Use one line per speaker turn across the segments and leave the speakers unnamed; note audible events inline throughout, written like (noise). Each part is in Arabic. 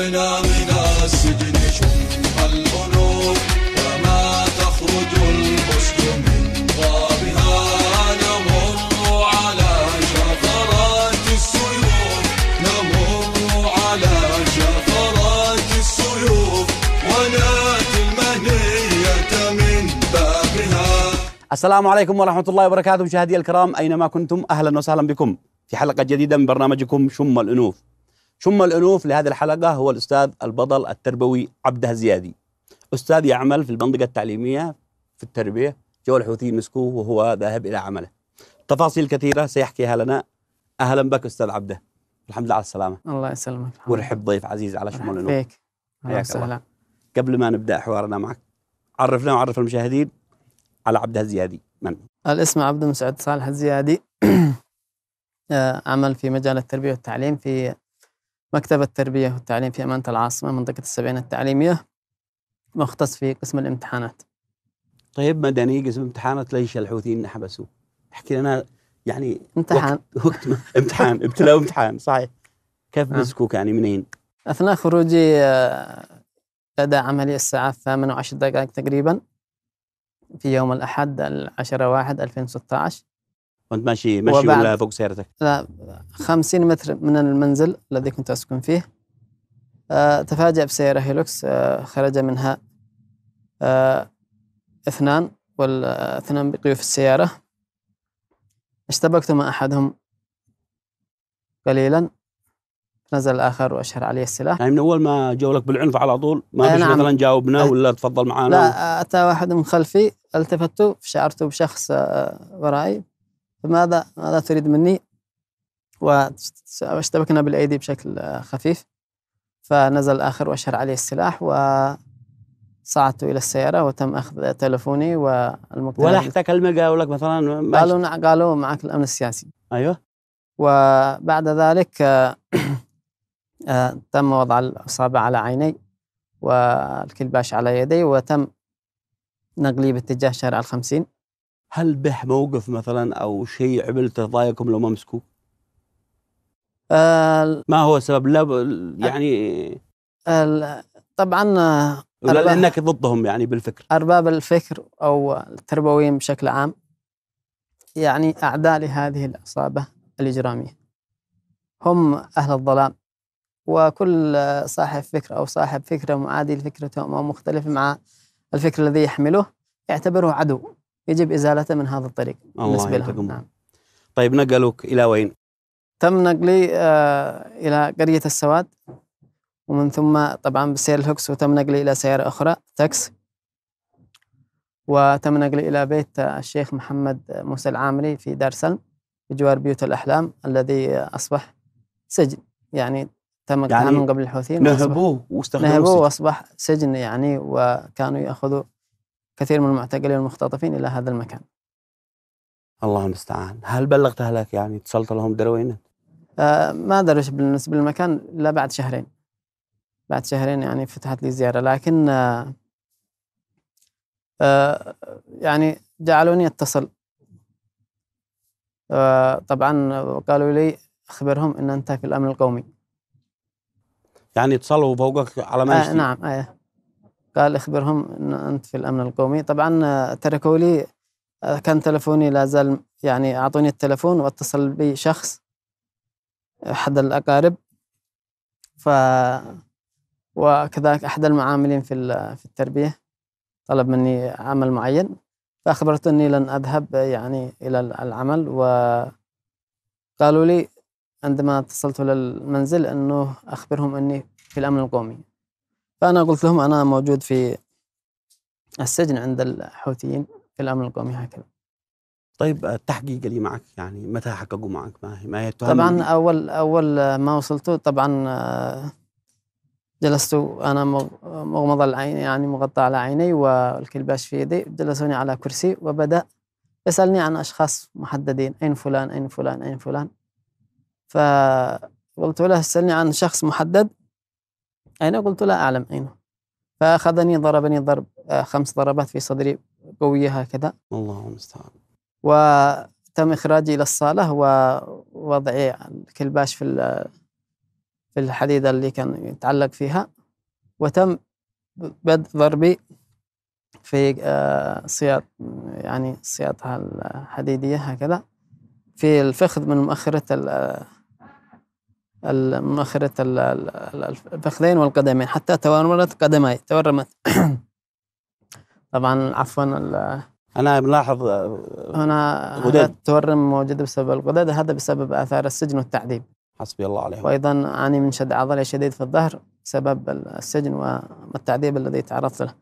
من السجن الأنوف تخرج من غابها نمر على شفرات السيوف نمر على شفرات السيوف وناتي من بابها
السلام عليكم ورحمة الله وبركاته مشاهدي الكرام أينما كنتم أهلا وسهلا بكم في حلقة جديدة من برنامجكم شم الأنوف ثم الأنوف لهذه الحلقة هو الأستاذ البطل التربوي عبده الزيادي أستاذ يعمل في المنطقة التعليمية في التربية جو الحوثيين مسكوه وهو ذاهب إلى عمله تفاصيل كثيرة سيحكيها لنا أهلا بك أستاذ عبده الحمد لله على السلامة الله يسلمك ورحب ضيف عزيز على شمال الانوف. فيك حياك قبل ما نبدأ حوارنا معك عرفنا وعرف المشاهدين على
عبده الزيادي من؟ الاسم عبد المسعد صالح الزيادي (clears throat) آه، عمل في مجال التربية والتعليم في مكتب التربية والتعليم في أمانة العاصمة منطقة السبعين التعليمية مختص في قسم الامتحانات طيب مدني
قسم امتحانات ليش الحوثيين حبسوه؟ احكي لنا يعني امتحان وقت, وقت ما امتحان (laughs) ابتلاء امتحان صحيح كيف آه. مسكوك يعني منين؟
اثناء خروجي بدا آه، عملي الساعه 8 و10 دقائق تقريبا في يوم الاحد 10 1 2016
وانت ماشي ماشي ولا فوق سيارتك؟
لا 50 متر من المنزل الذي كنت اسكن فيه أه تفاجأ بسيارة هيلوكس أه خرج منها أه اثنان والاثنان في السيارة اشتبكت مع أحدهم قليلا نزل الآخر وأشهر عليه السلاح يعني من أول ما جاوا لك بالعنف
على طول ما إيه، فيش نعم. مثلا جاوبنا ولا تفضل معانا لا
أتى واحد من خلفي التفت شعرت بشخص آه، آه، ورائي فماذا ماذا تريد مني واشتبكنا بالأيدي بشكل خفيف فنزل الآخر وأشهر عليه السلاح وصعدت إلى السيارة وتم أخذ تلفوني والمقترح ولا حتى كلمة قالوا لك مثلا قالوا قالوا معك الأمن السياسي أيوه وبعد ذلك (coughs) آه، تم وضع الإصابع على عيني والكلباش على يدي وتم نقلي باتجاه شارع الخمسين هل به موقف مثلا او شيء عملته ضايقكم لو ما مسكوه؟
ما هو السبب؟ لا يعني
طبعا آه، لانك
ضدهم يعني بالفكر
ارباب الفكر او التربويين بشكل عام يعني اعداء لهذه العصابه الاجراميه هم اهل الظلام وكل صاحب فكر او صاحب فكره معادي لفكرته او مختلف مع الفكر الذي يحمله يعتبره عدو يجب ازالته من هذا الطريق بالنسبه لهم نعم.
طيب نقلوك الى وين؟
تم نقلي آه الى قريه السواد ومن ثم طبعا بسير الهوكس وتم نقلي الى سياره اخرى تاكس وتم نقلي الى بيت آه، الشيخ محمد آه، موسى العامري في دار سلم بجوار بيوت الاحلام الذي اصبح سجن يعني تم يعني من قبل الحوثيين نهبوه واستخدموه نهبوه واصبح سجن يعني وكانوا ياخذوا كثير من المعتقلين والمختطفين الى هذا المكان. الله المستعان، هل بلغت اهلك يعني اتصلت لهم دروينا؟ آه ما درش بالنسبه للمكان الا بعد شهرين. بعد شهرين يعني فتحت لي زياره لكن آه آه يعني جعلوني اتصل آه طبعا قالوا لي اخبرهم ان انت في الامن القومي
يعني اتصلوا فوقك على ما آه نعم
آه قال اخبرهم ان انت في الامن القومي طبعا آه، تركوا لي آه، كان تلفوني لا زال يعني اعطوني التلفون واتصل بي شخص احد الاقارب ف وكذلك احد المعاملين في في التربيه طلب مني عمل معين فاخبرت اني لن اذهب آه، يعني الى العمل وقالوا لي عندما اتصلت للمنزل انه اخبرهم اني في الامن القومي فأنا قلت لهم أنا موجود في السجن عند الحوثيين في الأمن القومي هكذا
طيب التحقيق اللي معك يعني متى حققوا معك ما هي ما هي طبعا
اول اول ما وصلت طبعا جلست انا مغمض العين يعني مغطى على عيني والكلباش في يدي جلسوني على كرسي وبدا يسالني عن اشخاص محددين اين فلان اين فلان اين فلان فقلت له اسالني عن شخص محدد أين قلت لا أعلم أين فأخذني ضربني ضرب آه، خمس ضربات في صدري قوية هكذا
الله المستعان
وتم إخراجي إلى الصالة ووضعي الكلباش في في الحديدة اللي كان يتعلق فيها وتم بدء ضربي في آه، صياط يعني صياطها الحديدية هكذا في الفخذ من مؤخرة آه، مؤخرة الفخذين والقدمين حتى تورمت قدمي تورمت (coughs) طبعا عفوا أنا ملاحظ هنا آه، تورم موجودة بسبب الغدد هذا بسبب آثار السجن والتعذيب حسبي الله عليه وأيضا أعاني من شد عضلي شديد في الظهر بسبب السجن والتعذيب الذي تعرضت له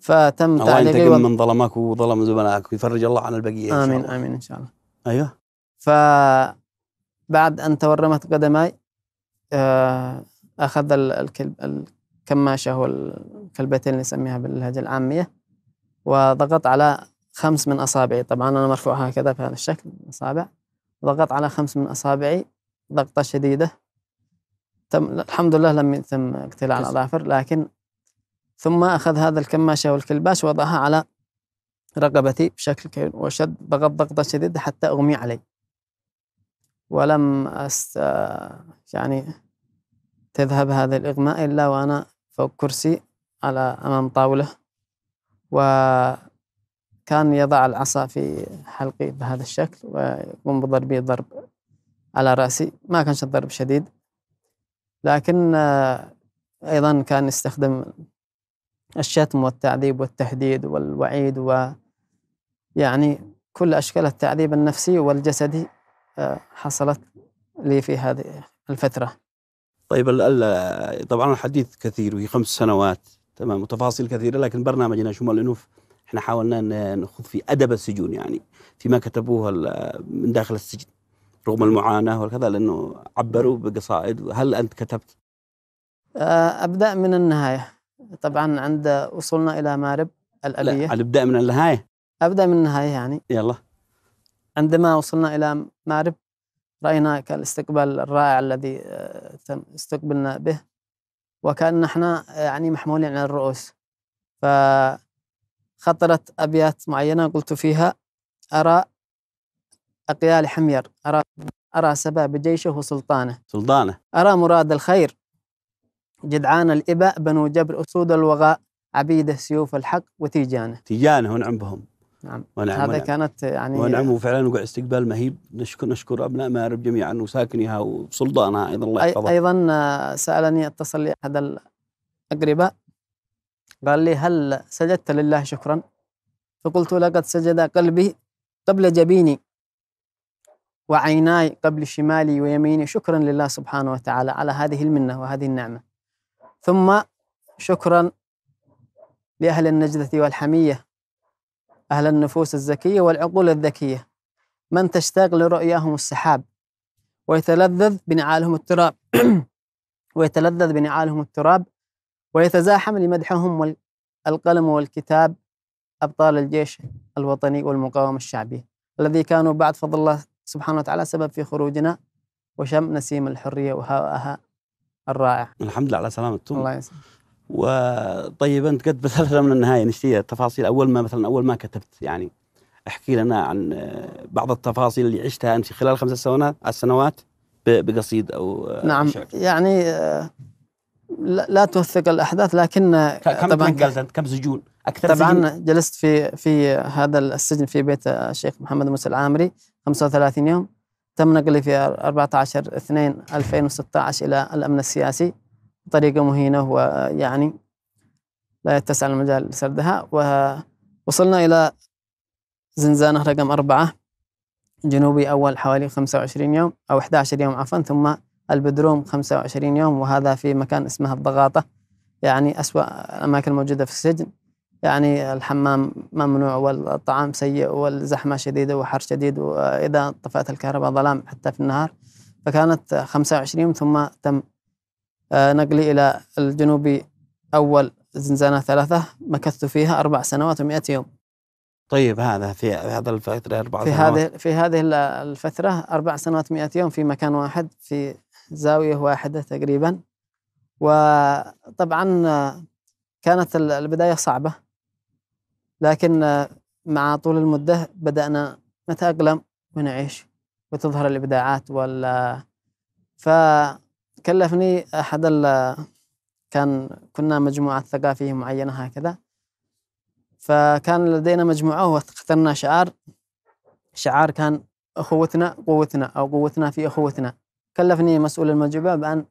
فتم تعليقي الله ينتقم من
ظلمك وظلم زملائك ويفرج الله عن البقية آمين إن شاء الله. آمين إن شاء الله أيوه
فبعد أن تورمت قدماي آه، أخذ الكلب الكماشة الكلبتين اللي نسميها باللهجة العامية وضغط على خمس من أصابعي طبعا أنا مرفوع هكذا بهذا الشكل أصابع ضغط على خمس من أصابعي ضغطة شديدة تم الحمد لله لم يتم اقتلاع الأظافر لكن ثم أخذ هذا الكماشة والكلباش وضعها على رقبتي بشكل كبير وشد ضغط ضغطة شديدة حتى أغمي علي ولم أست يعني تذهب هذه الإغماء إلا وأنا فوق كرسي على أمام طاولة وكان يضع العصا في حلقي بهذا الشكل ويقوم بضربي ضرب على رأسي ما كانش الضرب شديد لكن أيضا كان يستخدم الشتم والتعذيب والتهديد والوعيد ويعني كل أشكال التعذيب النفسي والجسدي حصلت لي في هذه الفترة
طيب طبعا الحديث كثير وهي خمس سنوات تمام وتفاصيل كثيرة لكن برنامجنا شمال الأنوف احنا حاولنا نخوض في أدب السجون يعني فيما كتبوه من داخل السجن رغم المعاناة وكذا لأنه عبروا بقصائد هل أنت كتبت؟
آه، أبدأ من النهاية طبعا عند وصولنا إلى مارب الأبية لا ابدا من النهاية أبدأ من النهاية يعني يلا عندما وصلنا إلى مأرب رأينا الاستقبال الرائع الذي آه، تم استقبلنا به وكان نحن آه، يعني محمولين على الرؤوس فخطرت أبيات معينة قلت فيها أرى أقيال حمير أرى أرى سبا بجيشه وسلطانه سلطانه أرى مراد الخير جدعان الإباء بنو جبر أسود الوغاء عبيده سيوف الحق وتيجانه
تيجانه ونعم بهم نعم ونعم هذا ونعم. كانت يعني ونعم وفعلا وقع استقبال مهيب نشكر نشكر ابناء مارب جميعا وساكنها وسلطانها ايضا الله يحفظها
ايضا آه، سالني اتصل لي احد الاقرباء قال لي هل سجدت لله شكرا؟ فقلت لقد سجد قلبي قبل جبيني وعيناي قبل شمالي ويميني شكرا لله سبحانه وتعالى على هذه المنه وهذه النعمه ثم شكرا لاهل النجده والحميه أهل النفوس الزكية والعقول الذكية من تشتاق لرؤياهم السحاب ويتلذذ بنعالهم التراب (clears throat) ويتلذذ بنعالهم التراب ويتزاحم لمدحهم القلم والكتاب أبطال الجيش الوطني والمقاومة الشعبية الذي كانوا بعد فضل الله سبحانه وتعالى سبب في خروجنا وشم نسيم الحرية وهواءها
الرائع الحمد لله على سلامتكم الله يسلمك وطيب انت قد بثلت من النهايه نشتي يعني تفاصيل اول ما مثلا اول ما كتبت يعني احكي لنا عن آه، بعض التفاصيل اللي عشتها انت خلال خمس سنوات السنوات
بقصيد او آه، نعم شعر. يعني آه، لا توثق الاحداث لكن كم طبعا كم سجون اكثر طبعا سجن؟ جلست في في هذا السجن في بيت الشيخ محمد موسى العامري 35 يوم تم نقلي في 14 2 2016 الى الامن السياسي بطريقة مهينة ويعني لا يتسع المجال لسردها ووصلنا إلى زنزانة رقم أربعة جنوبي أول حوالي 25 يوم أو 11 يوم عفوا ثم البدروم 25 يوم وهذا في مكان اسمه الضغاطة يعني أسوأ الأماكن الموجودة في السجن يعني الحمام ممنوع والطعام سيء والزحمة شديدة وحر شديد وإذا طفأت الكهرباء ظلام حتى في النهار فكانت 25 يوم ثم تم آه، نقلي إلى الجنوب أول زنزانة ثلاثة مكثت فيها أربع سنوات ومئة يوم
طيب هذا في هذا الفترة أربع في سنوات هذه
في هذه الفترة أربع سنوات مئة يوم في مكان واحد في زاوية واحدة تقريبا وطبعا آه، كانت البداية صعبة لكن آه، مع طول المدة بدأنا نتأقلم ونعيش وتظهر الإبداعات وال ف كلفني أحد ال كان كنا مجموعة ثقافية معينة هكذا فكان لدينا مجموعة واخترنا شعار شعار كان أخوتنا قوتنا أو قوتنا في أخوتنا كلفني مسؤول المجموعة بأن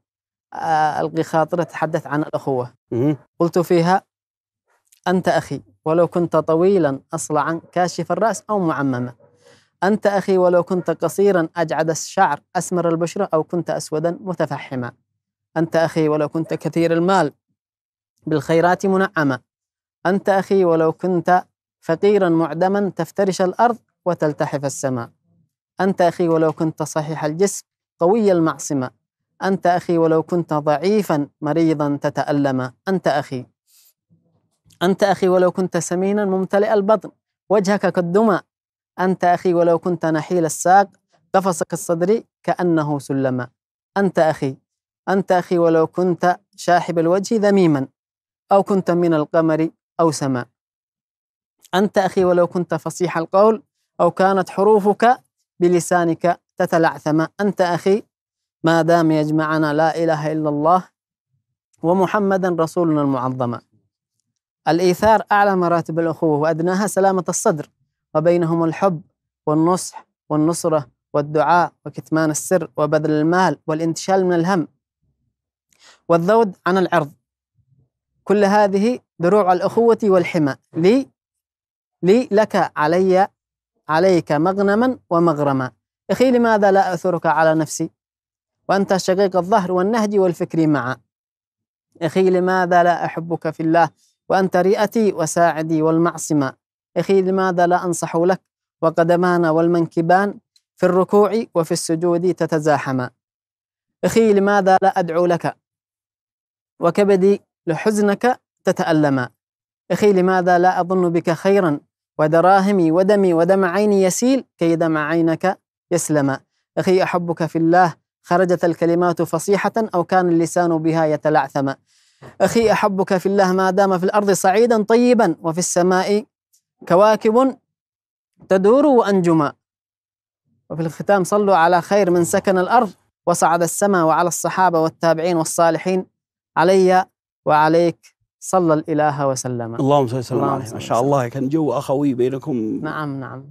آه، ألقي خاطره أتحدث عن الأخوة قلت فيها أنت أخي ولو كنت طويلا أصلعا كاشف الرأس أو معمما أنت أخي ولو كنت قصيرا أجعد الشعر أسمر البشرة أو كنت أسودا متفحما أنت أخي ولو كنت كثير المال بالخيرات منعما أنت أخي ولو كنت فقيرا معدما تفترش الأرض وتلتحف السماء أنت أخي ولو كنت صحيح الجسم قوي المعصمة أنت أخي ولو كنت ضعيفا مريضا تتألم أنت أخي أنت أخي ولو كنت سمينا ممتلئ البطن وجهك كالدمى أنت أخي ولو كنت نحيل الساق قفصك الصدر كأنه سلما أنت أخي أنت أخي ولو كنت شاحب الوجه ذميما أو كنت من القمر أو سماء أنت أخي ولو كنت فصيح القول أو كانت حروفك بلسانك تتلعثم أنت أخي ما دام يجمعنا لا إله إلا الله ومحمدا رسولنا المعظم الإيثار أعلى مراتب الأخوة وأدناها سلامة الصدر وبينهم الحب والنصح والنصرة والدعاء وكتمان السر وبذل المال والانتشال من الهم والذود عن العرض كل هذه دروع الأخوة والحمى لي لي لك علي عليك مغنما ومغرما أخي لماذا لا أثرك على نفسي وأنت شقيق الظهر والنهج والفكر معا أخي لماذا لا أحبك في الله وأنت رئتي وساعدي والمعصمة أخي لماذا لا أنصح لك وقدمان والمنكبان في الركوع وفي السجود تتزاحما أخي لماذا لا أدعو لك وكبدي لحزنك تتألما أخي لماذا لا أظن بك خيرا ودراهمي ودمي ودمع عيني يسيل كي دمع عينك يسلما أخي أحبك في الله خرجت الكلمات فصيحة أو كان اللسان بها يتلعثما أخي أحبك في الله ما دام في الأرض صعيدا طيبا وفي السماء كواكب تدور وأنجما وفي الختام صلوا على خير من سكن الأرض وصعد السماء وعلى الصحابة والتابعين والصالحين علي وعليك صلى الإله وسلم اللهم صل وسلم عليه ما شاء الله
كان جو أخوي بينكم
نعم نعم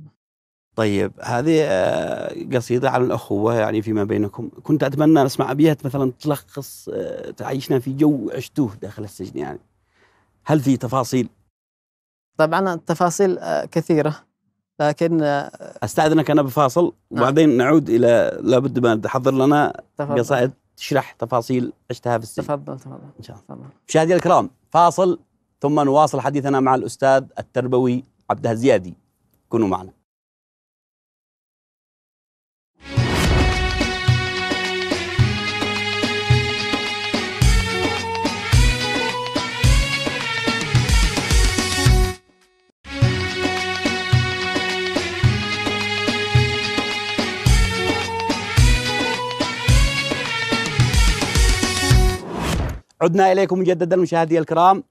طيب هذه آه، قصيدة عن الأخوة يعني فيما بينكم كنت أتمنى أسمع أبيات مثلا تلخص آه، تعيشنا في جو عشتوه داخل السجن يعني هل في تفاصيل
طبعا التفاصيل آه، كثيره لكن آه،
استاذنك انا بفاصل نعم. وبعدين نعم. نعود الى لابد ما تحضر لنا قصائد تشرح تفاصيل عشتها في السجن
تفضل تفضل ان شاء الله
مشاهدينا الكرام فاصل ثم نواصل حديثنا مع الاستاذ التربوي عبد الزيادي كونوا معنا عدنا إليكم مجددا مشاهدي الكرام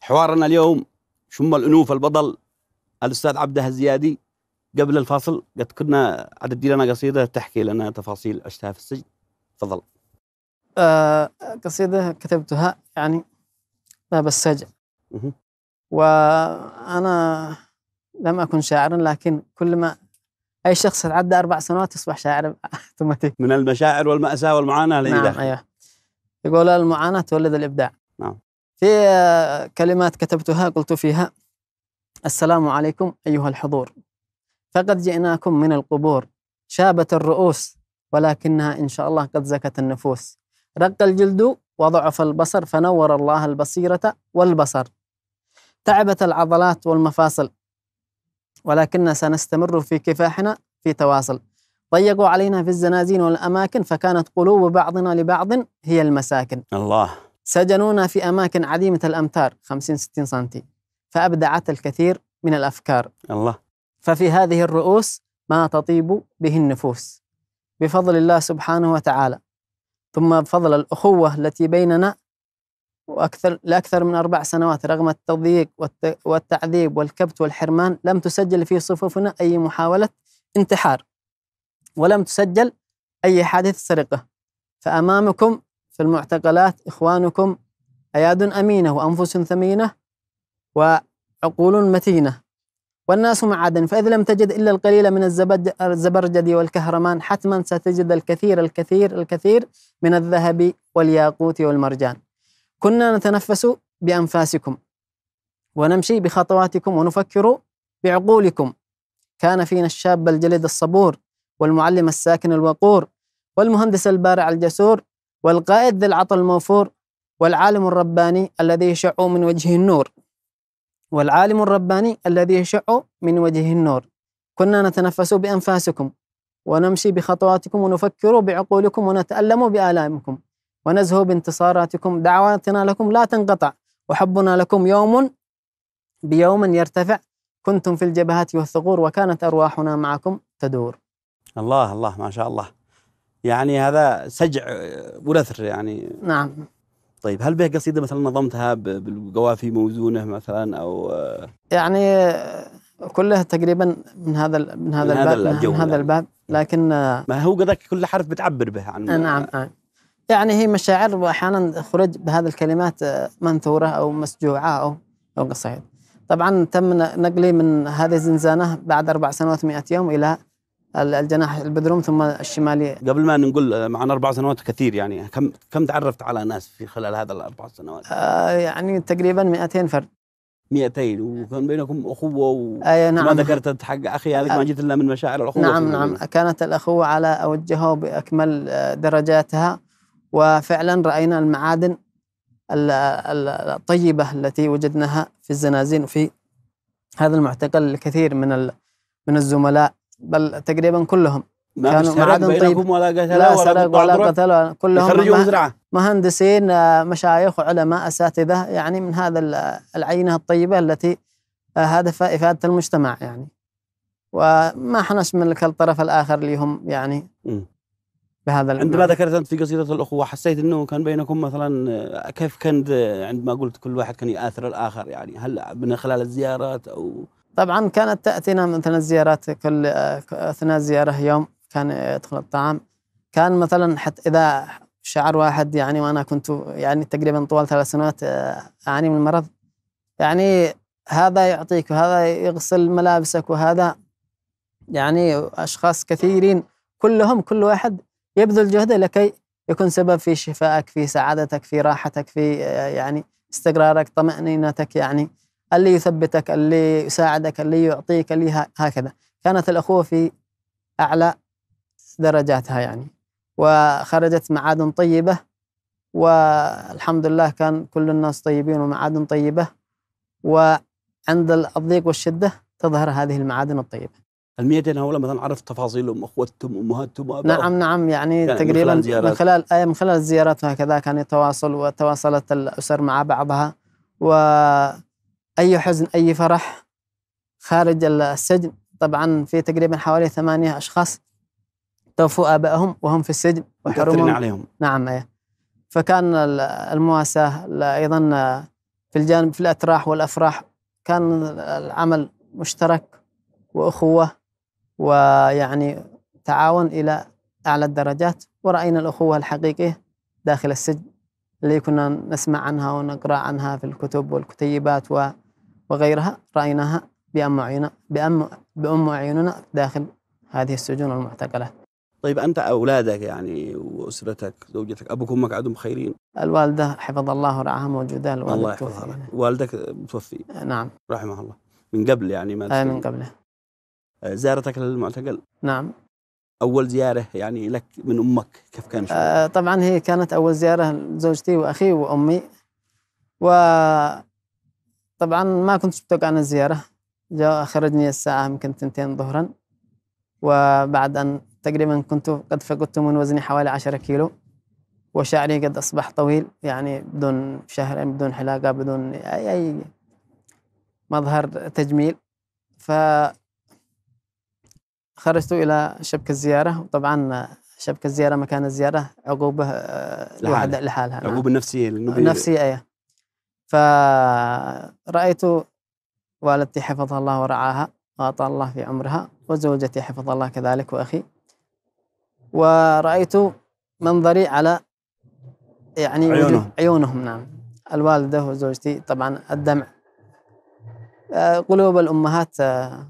حوارنا اليوم شم الأنوف البطل الأستاذ عبده الزيادي قبل الفاصل قد كنا عدد لنا قصيدة تحكي لنا تفاصيل عشتها في السجن
تفضل
آه قصيدة كتبتها يعني باب السجن وأنا لم أكن شاعرا لكن كل ما أي شخص يتعدى أربع سنوات يصبح شاعر
أوتوماتيك من المشاعر والمأساة والمعاناة اللي نعم
أيوه يقول المعاناة تولد الإبداع نعم في آه، كلمات كتبتها قلت فيها السلام عليكم أيها الحضور فقد جئناكم من القبور شابت الرؤوس ولكنها إن شاء الله قد زكت النفوس رق الجلد وضعف البصر فنور الله البصيرة والبصر تعبت العضلات والمفاصل ولكن سنستمر في كفاحنا في تواصل ضيقوا علينا في الزنازين والأماكن فكانت قلوب بعضنا لبعض هي المساكن الله سجنونا في أماكن عديمة الأمتار 50 60 سنتي فأبدعت الكثير من الأفكار الله ففي هذه الرؤوس ما تطيب به النفوس بفضل الله سبحانه وتعالى ثم بفضل الأخوة التي بيننا وأكثر لأكثر من أربع سنوات رغم التضييق والتعذيب والكبت والحرمان لم تسجل في صفوفنا أي محاولة انتحار ولم تسجل أي حادث سرقة فأمامكم في المعتقلات إخوانكم أياد أمينة وأنفس ثمينة وعقول متينة والناس معادن فإذا لم تجد إلا القليل من الزبرجد والكهرمان حتما ستجد الكثير الكثير الكثير من الذهب والياقوت والمرجان كنا نتنفس بأنفاسكم ونمشي بخطواتكم ونفكر بعقولكم كان فينا الشاب الجلد الصبور والمعلم الساكن الوقور والمهندس البارع الجسور والقائد ذي العطل الموفور والعالم الرباني الذي يشع من وجهه النور والعالم الرباني الذي يشع من وجهه النور كنا نتنفس بأنفاسكم ونمشي بخطواتكم ونفكر بعقولكم ونتألم بآلامكم ونزهو بانتصاراتكم دعواتنا لكم لا تنقطع وحبنا لكم يوم بيوم يرتفع كنتم في الجبهات والثغور وكانت أرواحنا معكم تدور
الله الله ما شاء الله يعني هذا سجع آه، ولثر يعني نعم طيب هل به قصيدة مثلا نظمتها بالقوافي موزونة مثلا أو آه،
يعني آه، كلها تقريبا من هذا من هذا من الباب هذا من هذا الباب يعني. نعم. لكن ما هو قدك كل حرف بتعبر به عن نعم يعني هي مشاعر واحيانا خرج بهذه الكلمات منثوره او مسجوعه او او قصيد طبعا تم نقلي من هذه الزنزانه بعد اربع سنوات 100 يوم الى الجناح البدروم ثم الشمالي
قبل ما نقول آه، معنا اربع سنوات كثير يعني كم كم تعرفت على ناس في خلال هذا الاربع سنوات؟
آه يعني تقريبا 200 فرد
200 وكان بينكم اخوه و... آه نعم ما ذكرت حق اخي هذه آه ما جيت الا من مشاعر الاخوه نعم نعم يعني.
كانت الاخوه على اوجهها باكمل آه، درجاتها وفعلا راينا المعادن الطيبه التي وجدناها في الزنازين وفي هذا المعتقل الكثير من من الزملاء بل تقريبا كلهم ما كانوا معدن طيب ولا قتلوا لا سرق ولا قتلوا كلهم مهندسين آه، مشايخ وعلماء اساتذه يعني من هذا العينه الطيبه التي هدفها آه، افاده المجتمع يعني وما حنشمل الطرف الاخر اللي هم يعني م. بهذا عندما ذكرت
انت في قصيده الاخوه حسيت انه كان بينكم مثلا آه، كيف كان عندما قلت كل واحد كان ياثر الاخر يعني هل من خلال الزيارات او
طبعا كانت تأتينا مثلا الزيارات كل آه، أثناء الزيارة يوم كان يدخل الطعام كان مثلا حتى إذا شعر واحد يعني وأنا كنت يعني تقريبا طوال ثلاث سنوات آه، أعاني من المرض يعني هذا يعطيك وهذا يغسل ملابسك وهذا يعني أشخاص كثيرين كلهم كل واحد يبذل جهده لكي يكون سبب في شفائك في سعادتك في راحتك في آه، يعني استقرارك طمأنينتك يعني اللي يثبتك اللي يساعدك اللي يعطيك اللي هكذا كانت الأخوة في أعلى درجاتها يعني وخرجت معادن طيبة والحمد لله كان كل الناس طيبين ومعادن طيبة وعند الضيق والشدة تظهر هذه المعادن الطيبة
الميدان هؤلاء مثلا عرفت تفاصيلهم اخوتهم امهاتهم نعم نعم يعني, يعني تقريبا من خلال, من
خلال من خلال الزيارات وهكذا كان يتواصل وتواصلت الاسر مع بعضها و أي حزن أي فرح خارج السجن طبعا في تقريبا حوالي ثمانية أشخاص توفوا آبائهم وهم في السجن وحرمهم عليهم نعم أيه فكان المواساة أيضا في الجانب في الأتراح والأفراح كان العمل مشترك وأخوة ويعني تعاون إلى أعلى الدرجات ورأينا الأخوة الحقيقية داخل السجن اللي كنا نسمع عنها ونقرأ عنها في الكتب والكتيبات و وغيرها رأيناها بأم عيننا بأم بأم عيننا داخل هذه السجون والمعتقلات.
طيب أنت أولادك يعني وأسرتك زوجتك أبوك وأمك عندهم خيرين؟
الوالدة حفظ الله ورعاها موجودة الوالد الله يحفظها
والدك متوفي؟ نعم رحمه الله من قبل يعني ما آه، من قبله آه، زارتك للمعتقل؟ نعم أول زيارة يعني لك من أمك كيف كان آه
طبعا هي كانت أول زيارة لزوجتي وأخي وأمي و طبعا ما كنت متوقع عن الزيارة جاء خرجني الساعة يمكن تنتين ظهرا وبعد أن تقريبا كنت قد فقدت من وزني حوالي عشرة كيلو وشعري قد أصبح طويل يعني بدون شهرين بدون حلاقة بدون أي, أي مظهر تجميل ف خرجت إلى شبكة الزيارة وطبعا شبكة الزيارة مكان الزيارة عقوبة آه، لحالها لحالها عقوبة نفسية النفسية أيه فرأيت والدتي حفظها الله ورعاها وأطال الله في عمرها وزوجتي حفظ الله كذلك وأخي ورأيت منظري على يعني عيونهم, عيونهم نعم الوالدة وزوجتي طبعا الدمع آه، قلوب الأمهات آه،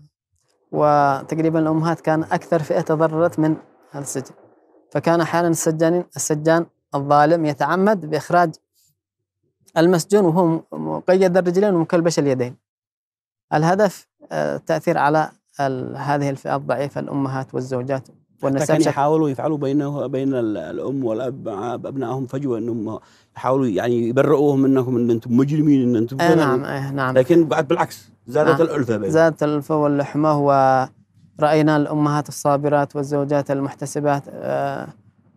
وتقريبا الأمهات كان أكثر فئة تضررت من هذا السجن فكان أحيانا السجانين السجان الظالم يتعمد بإخراج المسجون وهو مقيد الرجلين ومكلبش اليدين الهدف التأثير آه، على هذه الفئة الضعيفة الأمهات والزوجات والنساء كانوا يحاولوا
يفعلوا بينه بين الأم والأب مع أبنائهم فجوة أنهم يحاولوا يعني يبرئوهم أنكم أن أنتم مجرمين أن أنتم أي نعم أي نعم لكن بعد بالعكس زادت نعم الألفة بينهم زادت
الألفة واللحمة ورأينا الأمهات الصابرات والزوجات المحتسبات آه،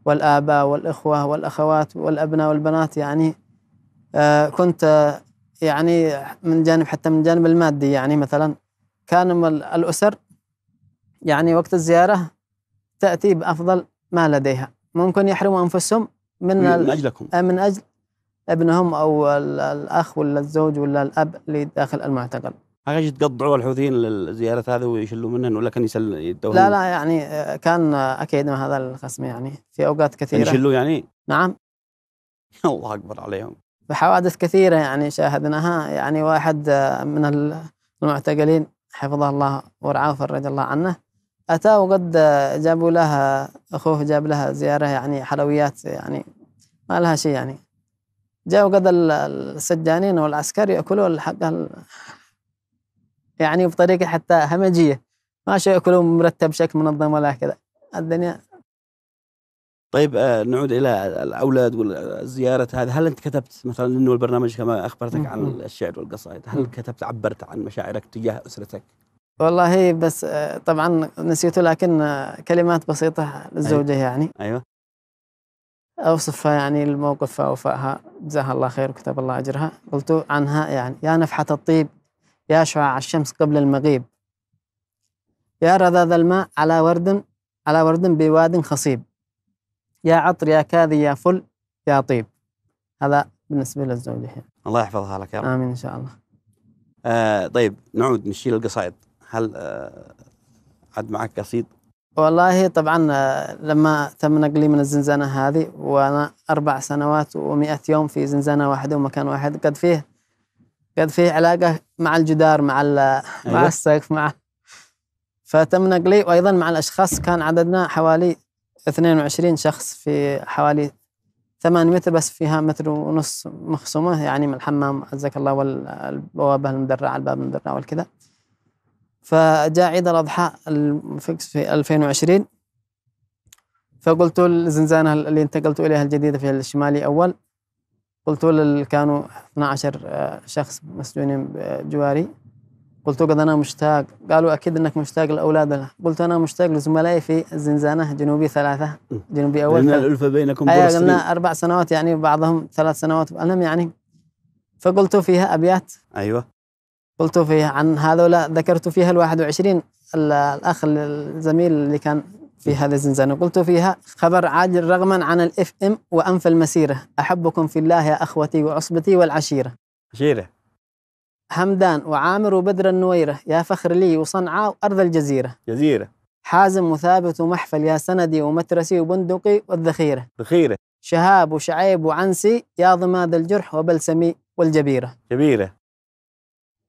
والآباء والإخوة والأخوات والأبناء والبنات يعني آه، كنت آه، يعني من جانب حتى من جانب المادي يعني مثلا كان الأسر يعني وقت الزيارة تأتي بأفضل ما لديها ممكن يحرموا أنفسهم من من أجلكم آه، من أجل ابنهم أو الأخ ولا الزوج ولا الأب اللي داخل المعتقل
أخي تقطعوا الحوثيين للزيارة هذه ويشلوا منهن ولا كان يسل يدوهم لا لا
يعني كان أكيد هذا الخصم يعني في أوقات كثيرة يشلوا
يعني نعم الله أكبر عليهم
فحوادث كثيرة يعني شاهدناها يعني واحد آه، من المعتقلين حفظه الله ورعاه فرج الله عنه أتى وقد آه، جابوا له أخوه جاب لها زيارة يعني حلويات يعني ما لها شيء يعني جاء وقد السجانين والعسكر يأكلوا الحق يعني بطريقة حتى همجية ما شيء يأكلوا مرتب بشكل منظم ولا كذا الدنيا
طيب آه، نعود الى الاولاد والزياره هذا هل انت كتبت مثلا انه البرنامج كما اخبرتك عن الشعر والقصائد هل كتبت عبرت عن مشاعرك تجاه اسرتك
والله بس آه، طبعا نسيته لكن آه، كلمات بسيطه للزوجه أيوة. يعني ايوه اوصفها يعني الموقف اوفاها جزاها الله خير وكتب الله اجرها قلت عنها يعني يا نفحه الطيب يا شعاع الشمس قبل المغيب يا رذاذ الماء على ورد على ورد بواد خصيب يا عطر يا كاذي يا فل يا طيب هذا بالنسبة للزوجة هي.
الله يحفظها لك يا رب آمين إن شاء الله آه طيب نعود نشيل القصائد هل آه عد معك قصيد؟
والله طبعا آه، لما تم نقلي من الزنزانة هذه وأنا أربع سنوات ومئة يوم في زنزانة واحدة ومكان واحد قد فيه قد فيه علاقة مع الجدار مع أيوة. مع السقف مع فتم نقلي وأيضا مع الأشخاص كان عددنا حوالي 22 شخص في حوالي 8 متر بس فيها متر ونص مخصومة يعني من الحمام عزك الله والبوابة المدرعة الباب المدرع والكذا فجاء عيد الأضحى في 2020 فقلت الزنزانة اللي انتقلت إليها الجديدة في الشمالي أول قلت كانوا 12 شخص مسجونين جواري قلت قد أنا مشتاق قالوا أكيد أنك مشتاق لأولادنا قلت أنا مشتاق لزملائي في الزنزانة جنوبي ثلاثة جنوبي أول لأن الألفة بينكم أي قلنا أربع سنوات يعني بعضهم ثلاث سنوات بألم يعني فقلت فيها أبيات أيوة قلت فيها عن هذولا ذكرت فيها ال 21 الأخ الزميل اللي كان في هذه الزنزانة قلت فيها خبر عاجل رغما عن الاف ام وانف المسيره احبكم في الله يا اخوتي وعصبتي والعشيره عشيره همدان وعامر وبدر النويرة يا فخر لي وصنعاء وأرض الجزيرة جزيرة حازم وثابت ومحفل يا سندي ومترسي وبندقي والذخيرة ذخيرة شهاب وشعيب وعنسي يا ضماد الجرح وبلسمي والجبيرة جبيرة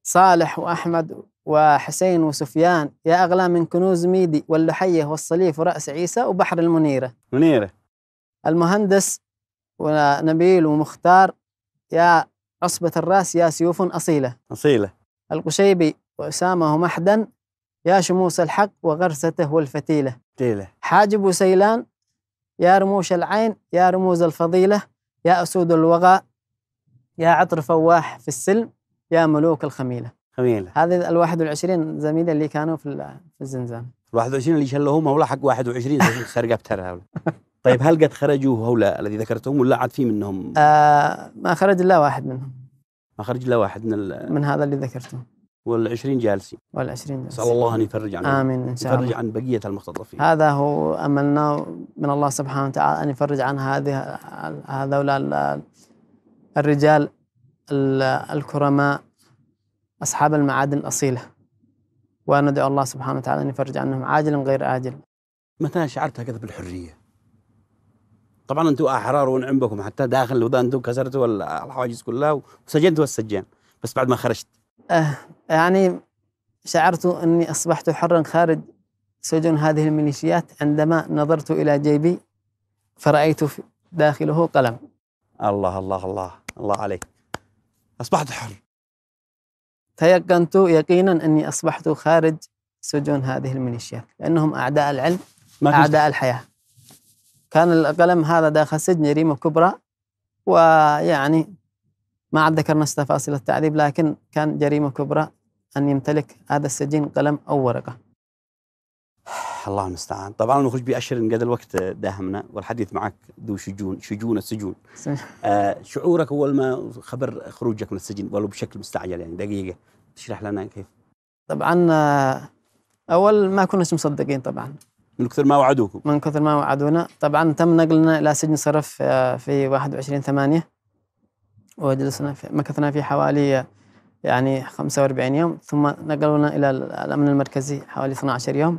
صالح وأحمد وحسين وسفيان يا أغلى من كنوز ميدي واللحية والصليف ورأس عيسى وبحر المنيرة منيرة المهندس ونبيل ومختار يا عصبة الراس يا سيوف أصيلة أصيلة القشيبي وأسامه محدا يا شموس الحق وغرسته والفتيلة فتيلة حاجب سيلان يا رموش العين يا رموز الفضيلة يا أسود الوغى يا عطر فواح في السلم يا ملوك الخميلة خميلة هذه ال 21 زميلة اللي كانوا في الزنزانة
21 اللي شلوهم ولا حق 21 (laughs) سرقة ترى طيب هل قد خرجوا هؤلاء الذي ذكرتهم ولا عاد في منهم؟
آه ما خرج الا واحد منهم
ما خرج الا واحد من من هذا اللي ذكرته وال20 جالسين وال20 جالسين نسال الله ان يفرج عن امين ان شاء يفرج الله يفرج عن بقيه المختطفين
هذا هو املنا من الله سبحانه وتعالى ان يفرج عن هذه هؤلاء الرجال الكرماء اصحاب المعادن الاصيله وندعو الله سبحانه وتعالى ان يفرج عنهم عاجلا غير اجل متى شعرت هكذا بالحريه؟
طبعا انتم احرار ونعم بكم حتى داخل الوضع انتم كسرتوا الحواجز كلها وسجنتوا السجان بس بعد ما خرجت
أه يعني شعرت اني اصبحت حرا خارج سجن هذه الميليشيات عندما نظرت الى جيبي فرايت داخله قلم
الله الله الله الله عليك اصبحت حر
تيقنت يقينا اني اصبحت خارج سجون هذه الميليشيات لانهم اعداء العلم اعداء الحياه كان القلم هذا داخل سجن جريمة كبرى ويعني ما عاد ذكرنا تفاصيل التعذيب لكن كان جريمة كبرى أن يمتلك هذا السجين قلم أو ورقة
الله المستعان طبعا المخرج بيأشر ان قد الوقت داهمنا والحديث معك ذو شجون شجون السجون آه شعورك اول ما خبر خروجك من السجن ولو بشكل مستعجل يعني دقيقه تشرح لنا كيف
طبعا آه، اول ما كناش مصدقين طبعا
من كثر ما وعدوكم
من كثر ما وعدونا طبعا تم نقلنا الى سجن صرف آه، في 21 8 وجلسنا في مكثنا في حوالي يعني 45 يوم ثم نقلونا الى الامن المركزي حوالي 12 يوم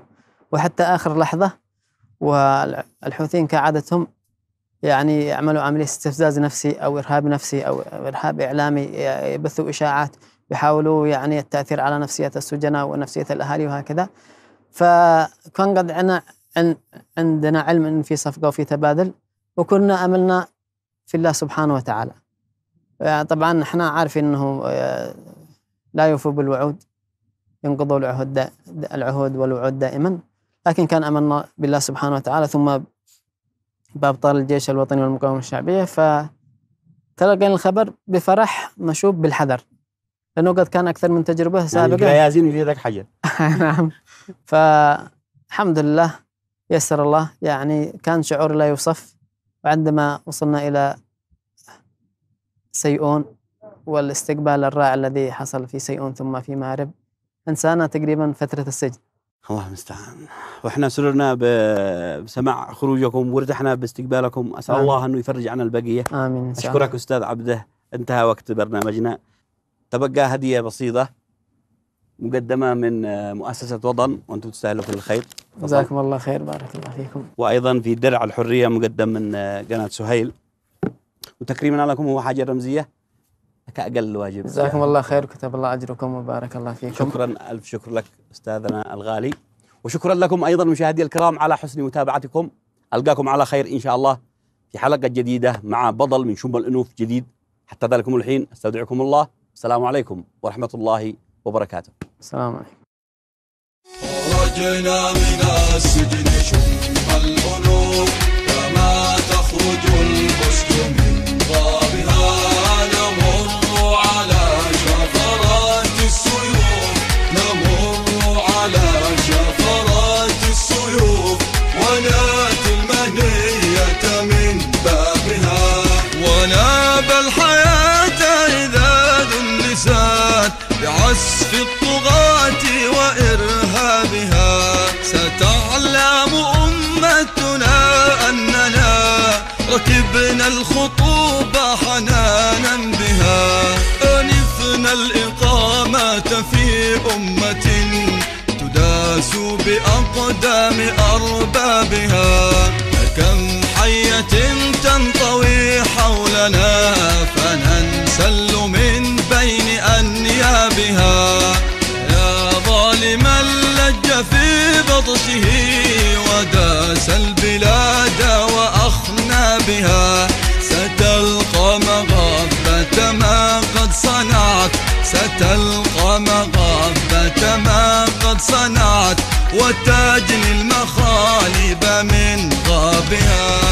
وحتى اخر لحظه والحوثيين كعادتهم يعني يعملوا عمليه استفزاز نفسي او ارهاب نفسي او ارهاب اعلامي يبثوا اشاعات يحاولوا يعني التاثير على نفسيه السجناء ونفسيه الاهالي وهكذا فكان قد عنا عندنا علم ان في صفقه وفي تبادل وكنا املنا في الله سبحانه وتعالى آه، طبعا احنا عارفين انه آه، لا يوفوا بالوعود ينقضوا العهود العهود والوعود دائما لكن كان املنا بالله سبحانه وتعالى ثم بابطال الجيش الوطني والمقاومه الشعبيه فتلقينا الخبر بفرح مشوب بالحذر لانه قد كان اكثر من تجربه يعني سابقه يعني
يازين لك حاجه (laughs) نعم
فالحمد لله يسر الله يعني كان شعور لا يوصف وعندما وصلنا الى سيئون والاستقبال الرائع الذي حصل في سيئون ثم في مارب انسانا تقريبا فتره السجن
الله المستعان واحنا سررنا بسماع خروجكم وارتحنا باستقبالكم اسال آمين. الله انه يفرج عنا البقيه امين اشكرك استاذ عبده انتهى وقت برنامجنا تبقى هدية بسيطة مقدمة من مؤسسة وطن وأنتم تستاهلوا كل الخير
جزاكم الله خير بارك الله فيكم
وأيضا في درع الحرية مقدم من قناة سهيل وتكريما لكم هو حاجة رمزية كأقل واجب جزاكم الله
خير كتب الله أجركم وبارك الله فيكم
شكرا ألف شكر لك أستاذنا الغالي وشكرا لكم أيضا مشاهدي الكرام على حسن متابعتكم ألقاكم على خير إن شاء الله في حلقة جديدة مع بطل من شمال الأنوف جديد حتى ذلكم الحين استودعكم الله السلام عليكم ورحمة الله وبركاته
السلام عليكم خرجنا
من السجن شم الأنوف كما تخرج الأسد من بس في الطغاة وإرهابها ستعلم أمتنا أننا ركبنا الخطوب حنانا بها أنفنا الإقامة في أمة تداس بأقدام أربابها كم حية تنطوي حولنا فننسى بها ستلقى مغبة ما قد صنعت ستلقى مغبة ما قد صنعت وتجني المخالب من غابها